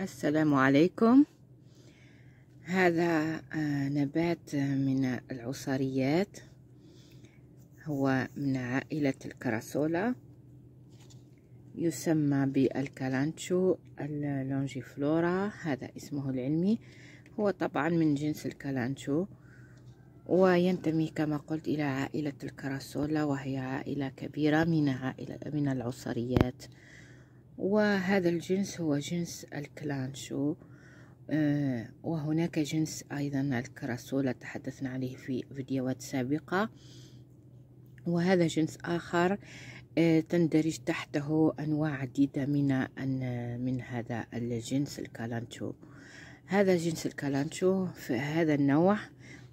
السلام عليكم هذا آه، نبات من العصاريات هو من عائلة الكراسولا يسمى بالكالانشو اللونجيفلورا هذا اسمه العلمي هو طبعا من جنس الكالانشو وينتمي كما قلت إلى عائلة الكراسولا وهي عائلة كبيرة من, عائلة من العصريات وهذا الجنس هو جنس الكلانشو آه، وهناك جنس أيضا الكراسولا تحدثنا عليه في فيديوهات سابقة وهذا جنس آخر آه، تندرج تحته أنواع عديدة من من هذا الجنس الكالانشو هذا جنس الكالانشو في هذا النوع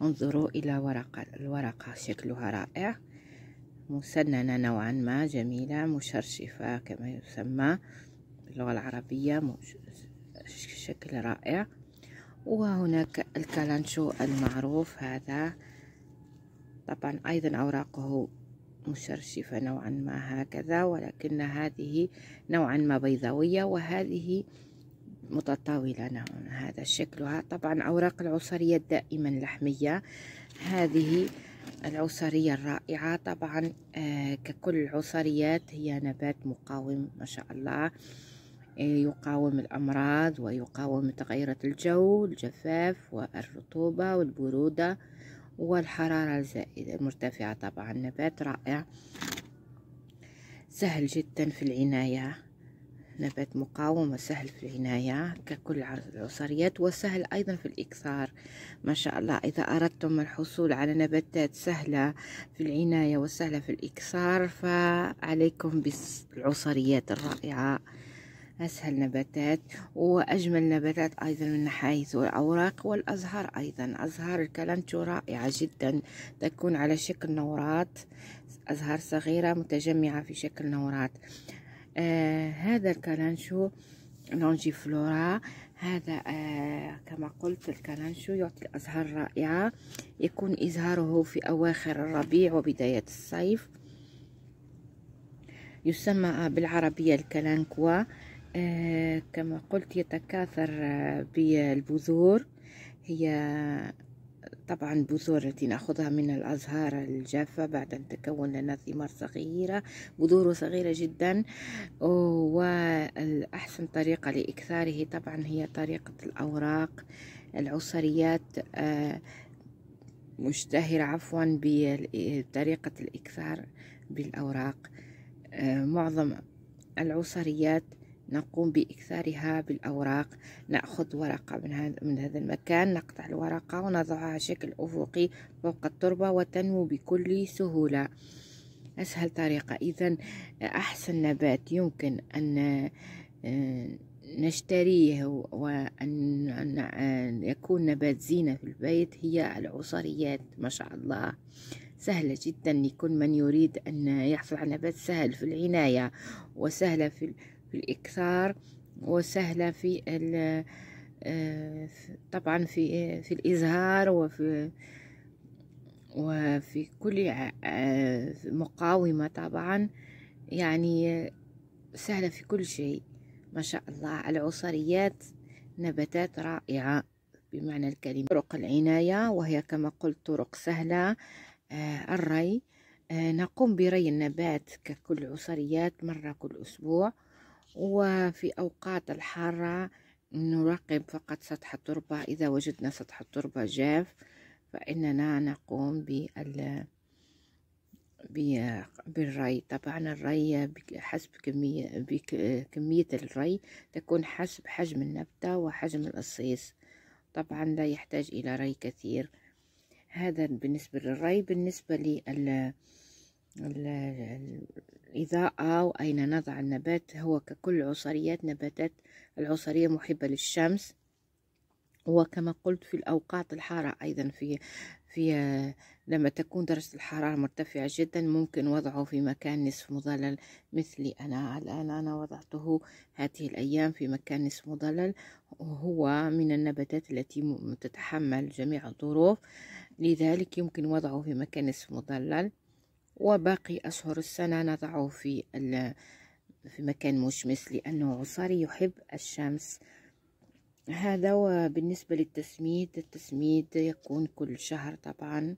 انظروا إلى ورقة الورقة شكلها رائع مسننة نوعا ما جميلة مشرشفة كما يسمى باللغة العربية شكل رائع وهناك الكالانشو المعروف هذا طبعا أيضا أوراقه مشرشفة نوعا ما هكذا ولكن هذه نوعا ما بيضاوية وهذه متطاولة هذا شكلها طبعا أوراق العصرية دائما لحمية هذه العصرية الرائعة طبعا آه، ككل العصريات هي نبات مقاوم ما شاء الله آه، يقاوم الأمراض ويقاوم تغيرات الجو الجفاف والرطوبة والبرودة والحرارة الزائدة المرتفعة طبعا نبات رائع سهل جدا في العناية نبات مقاوم وسهل في العناية ككل العصريات وسهل أيضا في الإكثار ما شاء الله إذا أردتم الحصول على نباتات سهلة في العناية وسهلة في الإكثار فعليكم بالعصريات الرائعة أسهل نباتات وأجمل نباتات أيضا من حيث الأوراق والأزهار أيضا أزهار الكلانتو رائعة جدا تكون على شكل نورات أزهار صغيرة متجمعة في شكل نورات آه هذا الكالانشو لونجي فلورا هذا آه كما قلت الكالانشو يعطي أزهار رائعة يكون إزهاره في أواخر الربيع وبداية الصيف يسمى بالعربية الكالانكوا آه كما قلت يتكاثر آه، بالبذور هي طبعا بذور التي ناخذها من الازهار الجافه بعد ان تكون لنا ثمار صغيره بذوره صغيره جدا والاحسن طريقه لاكثاره طبعا هي طريقه الاوراق العصريات مشتهره عفوا بطريقه الاكثار بالاوراق معظم العصريات نقوم بإكثارها بالأوراق نأخذ ورقة من هذا من هذا المكان نقطع الورقة ونضعها شكل أفقي فوق التربة وتنمو بكل سهولة أسهل طريقة إذا أحسن نبات يمكن أن آه، نشتريه وأن آه، يكون نبات زينة في البيت هي العصريات ما شاء الله سهلة جدا لكل من يريد أن يحصل على نبات سهل في العناية وسهلة في الإكثار وسهلة في آه، طبعا في في الإزهار وفي وفي كل آه، مقاومة طبعا يعني سهلة في كل شيء ما شاء الله العصريات نباتات رائعة بمعنى الكلمة طرق العناية وهي كما قلت طرق سهلة آه، الري نقوم بري النبات ككل عصريات مرة كل أسبوع وفي أوقات الحارة نراقب فقط سطح التربة إذا وجدنا سطح التربة جاف فإننا نقوم بال بالري طبعا الري حسب كمية بكمية الري تكون حسب حجم النبتة وحجم القصيص طبعا لا يحتاج إلى ري كثير هذا بالنسبة للري بالنسبة لل الإضاءة وأين نضع النبات هو ككل العصريات نباتات العصرية محبة للشمس وكما قلت في الأوقات الحارة أيضا في في لما تكون درجة الحرارة مرتفعة جدا ممكن وضعه في مكان نصف مظلل مثلي أنا الآن أنا وضعته هذه الأيام في مكان نصف مظلل وهو من النباتات التي تتحمل جميع الظروف لذلك يمكن وضعه في مكان نصف مظلل وباقي أشهر السنة نضعه في في مكان مشمس لأنه عصاري يحب الشمس هذا وبالنسبة للتسميد التسميد يكون كل شهر طبعا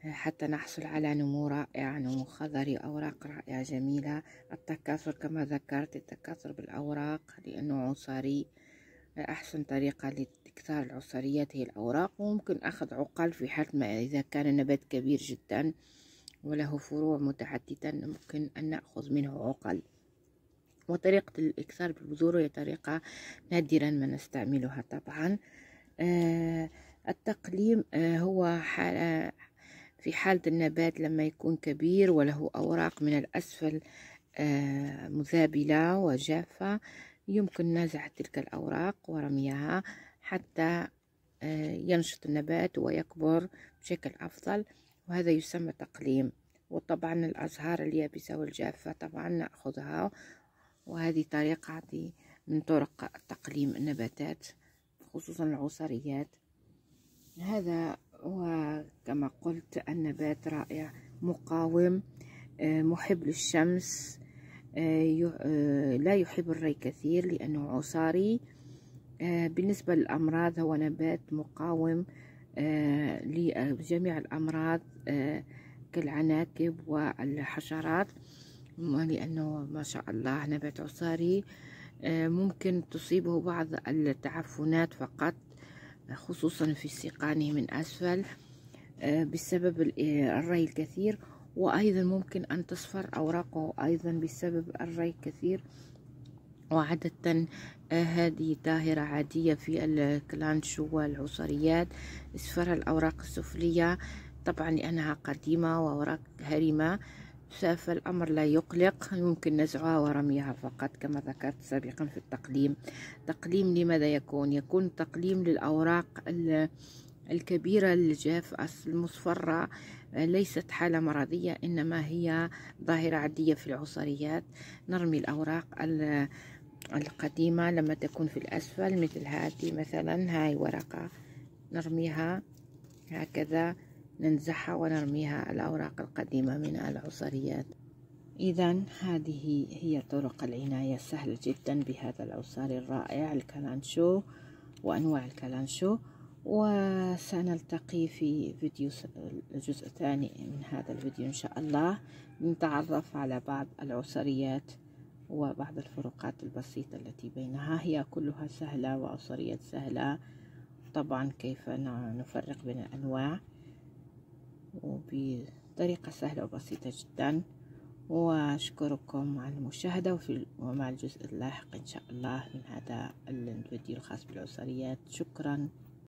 حتى نحصل على نمو رائع نمو خضري أوراق رائعة جميلة التكاثر كما ذكرت التكاثر بالأوراق لأنه عصاري أحسن طريقة لإكثار العصريات هي الأوراق وممكن أخذ عقل في حال ما إذا كان النبات كبير جدا وله فروع متعددة ممكن أن نأخذ منه عقل وطريقة الإكثار بالبذور هي طريقة نادرا ما نستعملها طبعا آه، التقليم آه، هو حالة في حالة النبات لما يكون كبير وله أوراق من الأسفل آه، مذابلة وجافة يمكن نزع تلك الأوراق ورميها حتى ينشط النبات ويكبر بشكل أفضل وهذا يسمى تقليم وطبعا الأزهار اليابسة والجافة طبعا نأخذها وهذه طريقة من طرق تقليم النباتات خصوصا العصريات هذا وكما قلت النبات رائع مقاوم آه، محب للشمس آه، آه، لا يحب الري كثير لأنه عصاري بالنسبة للأمراض هو نبات مقاوم آه، لجميع الأمراض آه، كالعناكب والحشرات لأنه ما شاء الله نبات عصاري آه، ممكن تصيبه بعض التعفنات فقط خصوصا في سيقانه من أسفل بسبب الري الكثير وأيضا ممكن أن تصفر أوراقه أيضا بسبب الري الكثير وعادة هذه ظاهرة عادية في الكلانش والعصريات اصفر الأوراق السفلية طبعا لأنها قديمة وأوراق هرمة فالأمر لا يقلق يمكن نزعها ورميها فقط كما ذكرت سابقا في التقليم تقليم لماذا يكون؟ يكون تقليم للأوراق الكبيرة الجاف المصفرة ليست حالة مرضية إنما هي ظاهرة عادية في العصريات نرمي الأوراق القديمة لما تكون في الأسفل مثل هذه مثلا هاي ورقة نرميها هكذا ننزعها ونرميها الأوراق القديمة من العصريات إذا هذه هي طرق العناية السهلة جدا بهذا العصار الرائع الكلانشو وأنواع الكلانشو وسنلتقي في فيديو الجزء الثاني من هذا الفيديو إن شاء الله نتعرف على بعض العصريات وبعض الفروقات البسيطة التي بينها هي كلها سهلة وأصرية سهلة طبعا كيف نفرق بين الأنواع وبطريقة سهلة وبسيطة جدا وأشكركم على المشاهدة وفي ومع الجزء اللاحق إن شاء الله من هذا الفيديو الخاص بالعصريات شكرا